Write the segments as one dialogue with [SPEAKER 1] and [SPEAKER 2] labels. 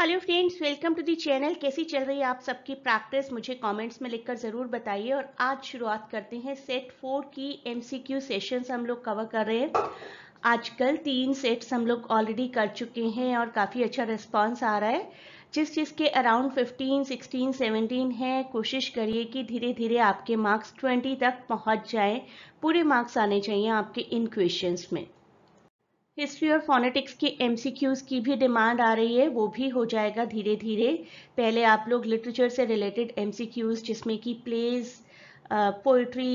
[SPEAKER 1] Hello friends welcome to the channel कैसी चल रही है आप सबकी प्रैक्टिस मुझे कमेंट्स में लिखकर ज़रूर बताइए और आज शुरुआत करते हैं सेट फोर की एमसीक्यू सेशंस हम लोग कवर कर रहे हैं आजकल तीन सेट्स हम लोग ऑलरेडी कर चुके हैं और काफ़ी अच्छा रिस्पांस आ रहा है जिस चीज़ के अराउंड 15, 16, 17 है कोशिश करिए कि धीरे धीरे आपके मार्क्स ट्वेंटी तक पहुंच जाएँ पूरे मार्क्स आने चाहिए आपके इन क्वेश्चन में हिस्ट्री और फोनेटिक्स के एम की भी डिमांड आ रही है वो भी हो जाएगा धीरे धीरे पहले आप लोग लिटरेचर से रिलेटेड एम जिसमें कि प्लेज पोइट्री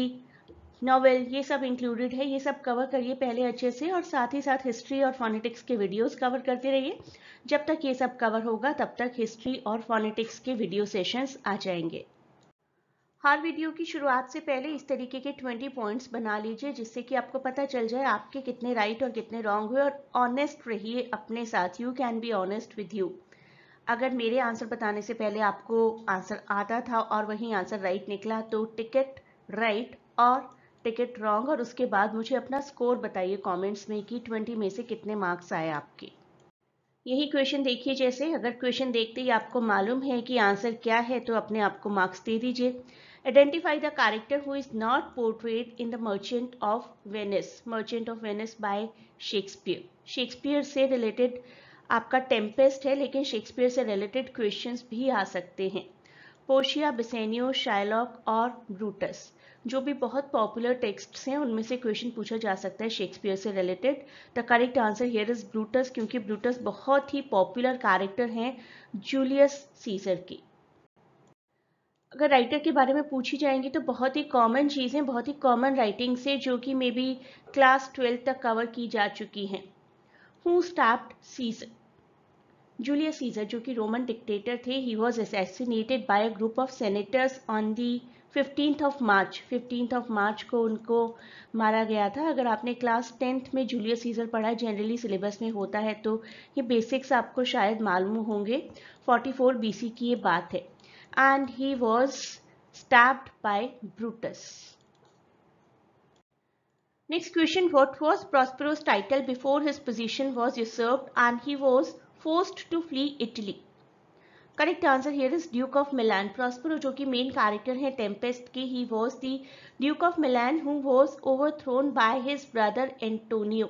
[SPEAKER 1] नॉवेल ये सब इंक्लूडेड है ये सब कवर करिए पहले अच्छे से और साथ ही साथ हिस्ट्री और फोनेटिक्स के वीडियोस कवर करते रहिए जब तक ये सब कवर होगा तब तक हिस्ट्री और फोनेटिक्स के वीडियो सेशंस आ जाएंगे हर वीडियो की शुरुआत से पहले इस तरीके के 20 पॉइंट्स बना लीजिए जिससे कि आपको पता चल जाए आपके कितने राइट और कितने रॉन्ग हुए और ऑनेस्ट रहिए अपने साथ you can be honest with you अगर मेरे आंसर बताने से पहले आपको आंसर आता था और वही आंसर राइट निकला तो टिकट राइट और टिकट रॉन्ग और उसके बाद मुझे अपना स्कोर बताइए कमेंट्स में कि 20 में से कितने मार्क्स आए आपके यही क्वेश्चन देखिए जैसे अगर क्वेश्चन देखते ही आपको मालूम है कि आंसर क्या है तो अपने आप को मार्क्स दे दीजिए identify the character who is not portrayed in the Merchant of Venice Merchant of Venice by Shakespeare Shakespeare से रिलेटेड आपका टेम्पेस्ट है लेकिन शेक्सपियर से रिलेटेड क्वेश्चंस भी आ सकते हैं पोशिया बिसेनियो शाइलॉक और ब्रूटस जो भी बहुत पॉपुलर टेक्स्ट हैं उनमें से क्वेश्चन पूछा जा सकता है शेक्सपियर से related the correct answer here is Brutus क्योंकि ब्रूटस बहुत ही पॉपुलर कैरेक्टर हैं जूलियस सीजर की अगर राइटर के बारे में पूछी जाएंगी तो बहुत ही कॉमन चीज़ें बहुत ही कॉमन राइटिंग है जो कि मे बी क्लास ट्वेल्थ तक कवर की जा चुकी हैं who stabbed Caesar Julius Caesar जो कि रोमन डिक्टेटर थे he was assassinated by a group of senators on the fifteenth of March fifteenth of March को उनको मारा गया था अगर आपने क्लास टेंथ में जूलियस सीजर पढ़ा है जनरली सिलेबस में होता है तो ये बेसिक्स आपको शायद मालूम होंगे 44 बीसी की ये बात है and he was stabbed by Brutus. Next question, what was Prospero's title before his position was usurped and he was forced to flee Italy? Correct answer here is Duke of Milan. Prospero, who is main character in Tempest, he was the Duke of Milan who was overthrown by his brother Antonio.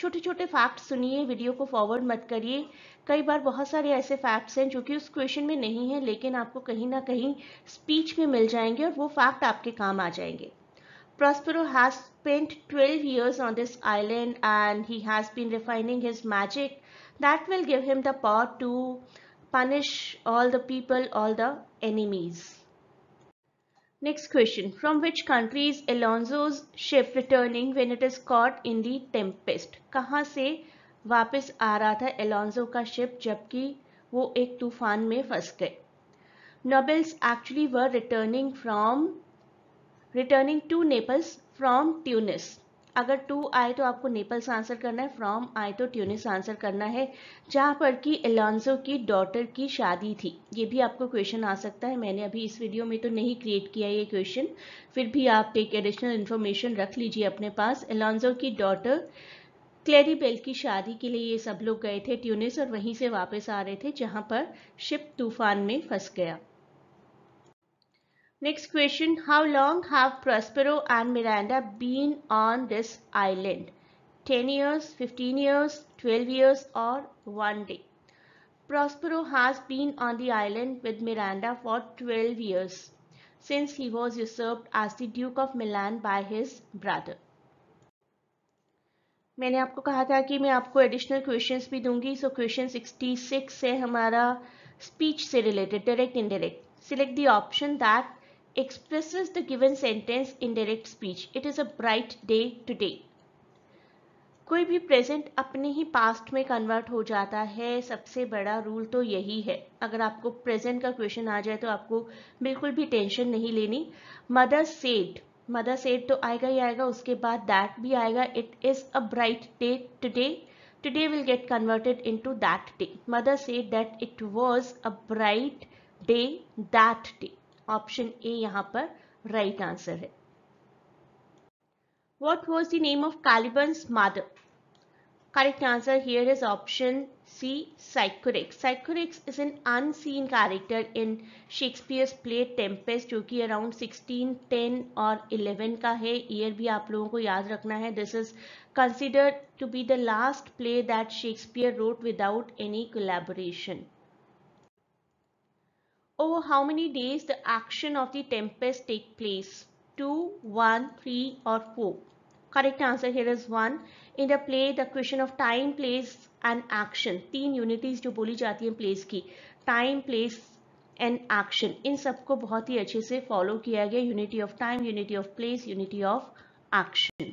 [SPEAKER 1] छोटे छोटे fact सुनिए video को forward मत करिए कई बार बहुत सारे ऐसे फैक्ट्स हैं जो कि उस क्वेश्चन में नहीं है लेकिन आपको कहीं ना कहीं स्पीच में मिल जाएंगे और वो फैक्ट आपके काम आ जाएंगे Prospero has spent 12 years on this island and he has been refining his magic that will give him the power to punish all the people, all the enemies. Next question. From which country is Alonso's ship returning when it is caught in the tempest? कहाँ से वापस आ रहा था एलोंजो का ship जबकि वो एक तूफान में फंस गए nobles actually were returning from returning to Naples from Tunis अगर टू आए तो आपको नेपल्स आंसर करना है फ्रॉम आए तो ट्यूनिस आंसर करना है जहाँ पर कि एलॉन्सो की डॉटर की शादी थी ये भी आपको क्वेश्चन आ सकता है मैंने अभी इस वीडियो में तो नहीं क्रिएट किया ये क्वेश्चन फिर भी आप एक एडिशनल इन्फॉर्मेशन रख लीजिए अपने पास एलॉन्जो की डॉटर क्लेरी बेल की शादी के लिए ये सब लोग गए थे ट्यूनिस और वहीं से वापस आ रहे थे जहाँ पर शिप तूफान में फंस गया Next question, how long have Prospero and Miranda been on this island? 10 years, 15 years, 12 years or 1 day? Prospero has been on the island with Miranda for 12 years since he was usurped as the Duke of Milan by his brother. मैंने आपको कहा था कि मैं आपको additional questions भी दूंगी so question 66 से हमारा speech से related, direct indirect. Select the option that expresses the given sentence in direct speech. It is a bright day today. कोई भी प्रेजेंट अपने ही पास्ट में कन्वर्ट हो जाता है सबसे बड़ा रूल तो यही है अगर आपको प्रेजेंट का क्वेश्चन आ जाए तो आपको बिल्कुल भी टेंशन नहीं लेनी मदर सेड मदर सेड तो आएगा ही आएगा उसके बाद दैट भी आएगा it is a bright day today today will get converted into that day. Mother said that it was a bright day that day. Option A यहां पर राइट right आंसर है what was the name of Caliban's mother correct answer here is option C Sycorax Sycorax is an unseen character in Shakespeare's play Tempest जो कि around 16, 10 और 11 का है year भी आप लोगों को याद रखना है this is considered to be the last play that Shakespeare wrote without any collaboration over oh, how many days the action of the tempest take place? 2, 1, 3 or 4. Correct answer here is 1. In the play, the question of time, place and action. तीन unities जो बोली जाती हैं place ki Time, place and action. In सबको bahut hi अच्छे se follow kiya gaya unity of time, unity of place, unity of action.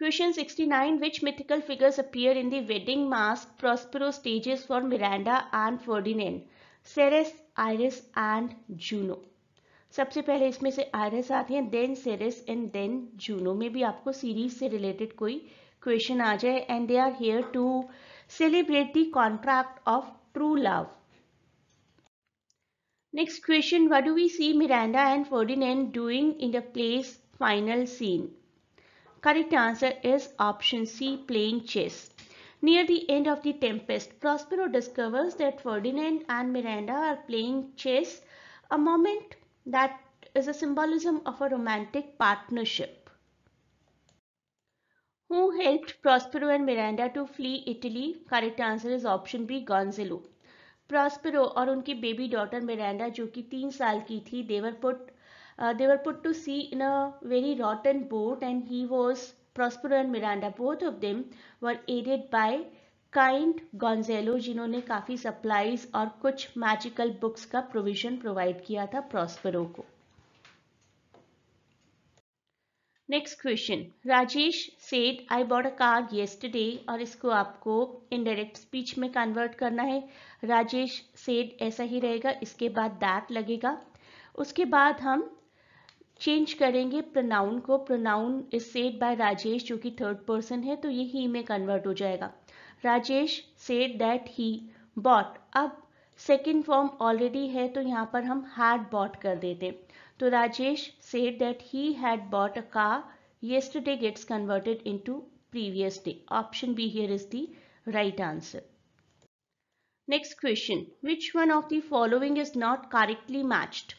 [SPEAKER 1] Question 69 Which mythical figures appear in the wedding mask Prospero stages for Miranda and Ferdinand? Ceres Iris and Juno सबसे पहले इसमें से Iris आते हैं then Ceres and then Juno में भी आपको series से रिलेटेड कोई क्वेश्चन आ जाए and they are here to celebrate the contract of true love next question what do we see Miranda and and doing in the place final scene correct answer is option C playing chess Near the end of the tempest, Prospero discovers that Ferdinand and Miranda are playing chess, a moment that is a symbolism of a romantic partnership. Who helped Prospero and Miranda to flee Italy? Correct answer is option B, Gonzalo. Prospero और उनकी baby daughter Miranda, जो कि तीन they were put they were put they were put to sea in a very rotten boat and he Prospero and Miranda both of them were aided by kind Gonzalo जिन्होंने काफ़ी supplies और कुछ magical books का provision provide किया था Prospero को next question Rajesh said I bought a car yesterday और इसको आपको इनडायरेक्ट स्पीच में कन्वर्ट करना है राजेश सेड ऐसा ही रहेगा इसके बाद दैट लगेगा उसके बाद हम चेंज करेंगे प्रोनाउन को pronoun is said by Rajesh जो कि थर्ड पर्सन है तो ये ही में कन्वर्ट हो जाएगा Rajesh said that he bought अब सेकेंड फॉर्म ऑलरेडी है तो यहाँ पर हम हैड बॉट कर देते तो Rajesh said that he had bought a yesterday gets converted in to previous day option B here is the right answer next question which one of the following is not correctly matched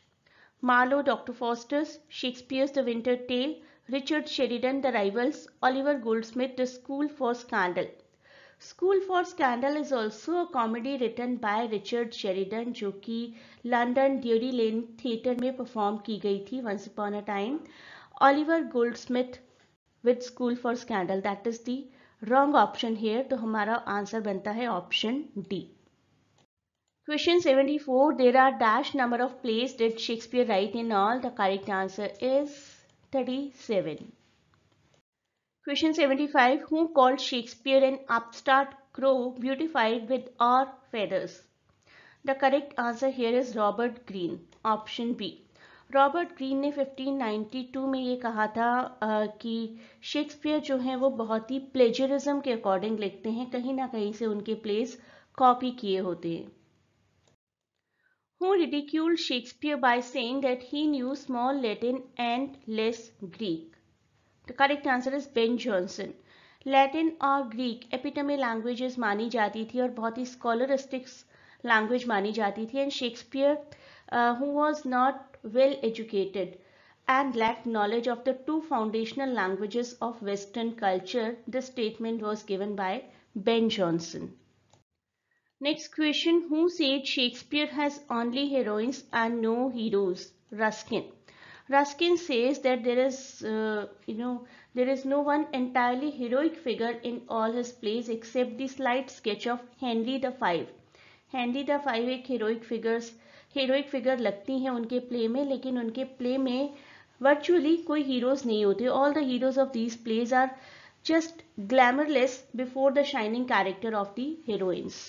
[SPEAKER 1] doctor Dr. Shakespeare's the Winter Tale Richard Sheridan the Rivals Rivals, Goldsmith the School for Scandal School for Scandal is also a comedy written by Richard Sheridan जो कि London Drury लेन theatre में perform की गई थी once upon a time Oliver Goldsmith with School for Scandal that is the wrong option here तो हमारा answer बनता है option D Question 74. There are dash number of plays did Shakespeare write in all? The correct answer is 37. Question 75. Who called Shakespeare an upstart crow beautified with or feathers? The correct answer here is Robert Greene. Option B. Robert Greene ने 1592 में ये कहा था आ, कि Shakespeare जो हैं वो बहुत ही प्लेजरिज्म के अकॉर्डिंग लिखते हैं कहीं ना कहीं से उनके प्लेस कॉपी किए होते हैं who ridiculed Shakespeare by saying that he knew small Latin and less Greek. The correct answer is Ben Johnson. Latin or Greek, epitome languages, मानी जाती थी और बहुत ही language mani मानी जाती थी and Shakespeare uh, who was not well educated and lacked knowledge of the two foundational languages of Western culture, this statement was given by Ben Jonson. Next question, who said Shakespeare has only heroines and no heroes? Ruskin. Ruskin says that there is, uh, you know, there is no one entirely heroic figure in all his plays except the slight sketch of Henry the Five. Henry the Five एक heroic figures, heroic figure लगती हैं उनके play में, लेकिन उनके play में virtually कोई heroes नहीं होते. All the heroes of these plays are just glamourless before the shining character of the heroines.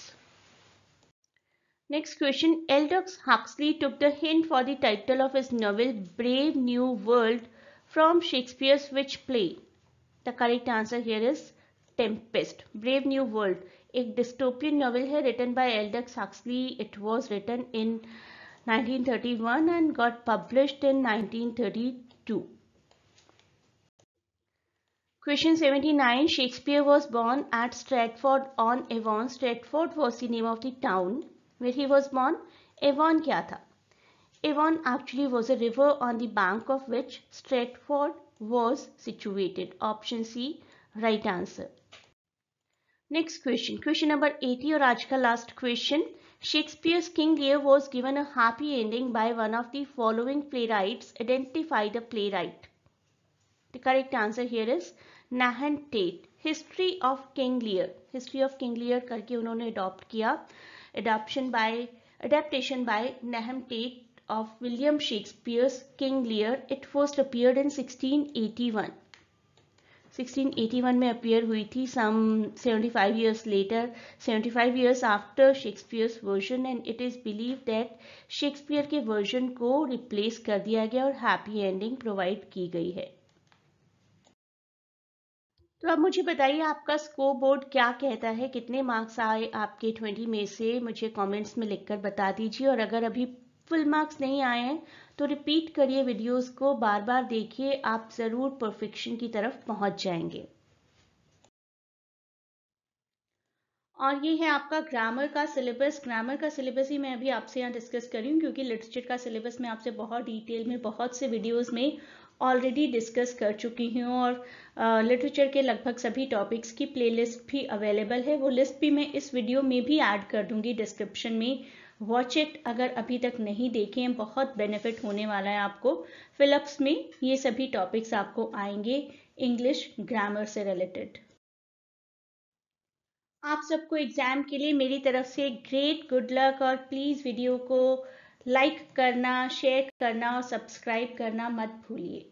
[SPEAKER 1] Next question. Aldous Huxley took the hint for the title of his novel Brave New World from Shakespeare's which play? The correct answer here is Tempest. Brave New World. a dystopian novel here written by Aldous Huxley. It was written in 1931 and got published in 1932. Question 79. Shakespeare was born at Stratford on Avon. Stratford was the name of the town where he was born, Avon kya tha? Avon actually was a river on the bank of which Stratford was situated. Option C, right answer. Next question, question number 80 or Ajka last question. Shakespeare's King Lear was given a happy ending by one of the following playwrights. Identify the playwright. The correct answer here is Nahan Tate. History of King Lear. History of King Lear करके उन्होंने adopt किया. adaptation by, adaptation by Nahum Tate of William Shakespeare's King Lear. It first appeared in 1681. 1681 में appear हुई थी some 75 years later 75 years after Shakespeare's version and it is believed that Shakespeare के version को replace कर दिया गया और happy ending provide की गई है तो अब मुझे बताइए आपका स्कोर बोर्ड क्या कहता है कितने मार्क्स आए आपके ट्वेंटी में से मुझे कमेंट्स में लिखकर बता दीजिए और अगर अभी फुल मार्क्स नहीं आए हैं तो रिपीट करिए वीडियोस को बार बार देखिए आप ज़रूर परफेक्शन की तरफ पहुंच जाएंगे और ये है आपका ग्रामर का सिलेबस ग्रामर का सिलेबस ही मैं अभी आपसे यहाँ डिस्कस कर रही हूँ क्योंकि लिटरेचर का सिलेबस मैं आपसे बहुत डिटेल में बहुत से वीडियोस में ऑलरेडी डिस्कस कर चुकी हूँ और लिटरेचर के लगभग सभी टॉपिक्स की प्लेलिस्ट भी अवेलेबल है वो लिस्ट भी मैं इस वीडियो में भी ऐड कर दूंगी डिस्क्रिप्शन में वॉच इट अगर अभी तक नहीं देखें बहुत बेनिफिट होने वाला है आपको फिलअप्स में ये सभी टॉपिक्स आपको आएंगे इंग्लिश ग्रामर से रिलेटेड आप सबको एग्जाम के लिए मेरी तरफ से ग्रेट गुड लक और प्लीज़ वीडियो को लाइक करना शेयर करना और सब्सक्राइब करना मत भूलिए